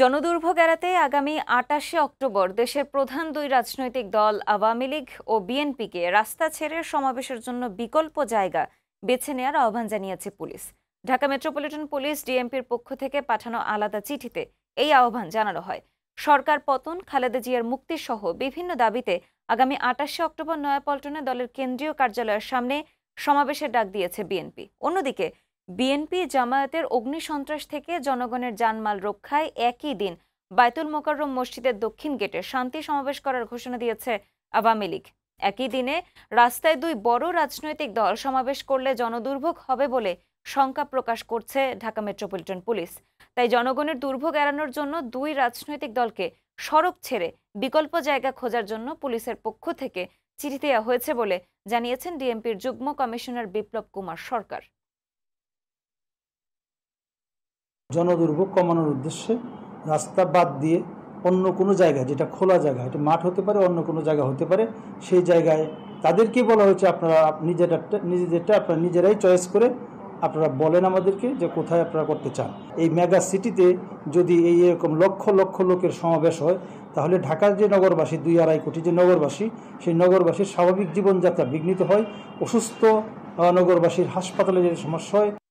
জনদুর্ভোগ এড়াতে আগামী আটাশে অক্টোবর দেশের প্রধান দুই রাজনৈতিক দল আওয়ামী লীগ ও বিএনপিকে রাস্তা ছেড়ে সমাবেশের জন্য বিকল্প জায়গা বেছে নেয়ার আহ্বান জানিয়েছে পুলিশ ঢাকা মেট্রোপলিটন পুলিশ ডিএমপির পক্ষ থেকে পাঠানো আলাদা চিঠিতে এই আহ্বান জানানো হয় সরকার পতন খালেদা জিয়ার মুক্তি সহ বিভিন্ন দাবিতে আগামী আটাশে অক্টোবর নয়াপল্টনে দলের কেন্দ্রীয় কার্যালয়ের সামনে সমাবেশের ডাক দিয়েছে বিএনপি অন্যদিকে বিএনপি জামায়াতের অগ্নিসন্ত্রাস থেকে জনগণের জানমাল রক্ষায় একই দিন বায়তুল মোকাররম মসজিদের দক্ষিণ গেটে শান্তি সমাবেশ করার ঘোষণা দিয়েছে আওয়ামী লীগ একই দিনে রাস্তায় দুই বড় রাজনৈতিক দল সমাবেশ করলে জনদুর্ভোগ হবে বলে শঙ্কা প্রকাশ করছে ঢাকা মেট্রোপলিটন পুলিশ তাই জনগণের দুর্ভোগ এড়ানোর জন্য দুই রাজনৈতিক দলকে সড়ক ছেড়ে বিকল্প জায়গা খোঁজার জন্য পুলিশের পক্ষ থেকে চিঠি দেওয়া হয়েছে বলে জানিয়েছেন ডিএমপির যুগ্ম কমিশনার বিপ্লব কুমার সরকার জনদুর্ভোগ কমানোর উদ্দেশ্যে রাস্তা বাদ দিয়ে অন্য কোনো জায়গায় যেটা খোলা জায়গা এটা মাঠ হতে পারে অন্য কোনো জায়গা হতে পারে সেই জায়গায় তাদেরকে বলা হয়েছে আপনারা নিজেরা নিজেদেরটা আপনারা নিজেরাই চয়েস করে আপনারা বলেন আমাদেরকে যে কোথায় আপনারা করতে চান এই মেগা সিটিতে যদি এই এরকম লক্ষ লক্ষ লোকের সমাবেশ হয় তাহলে ঢাকার যে নগরবাসী দুই আড়াই কোটি যে নগরবাসী সেই নগরবাসীর স্বাভাবিক জীবনযাত্রা বিঘ্নিত হয় অসুস্থ নগরবাসীর হাসপাতালে যে সমস্যা হয়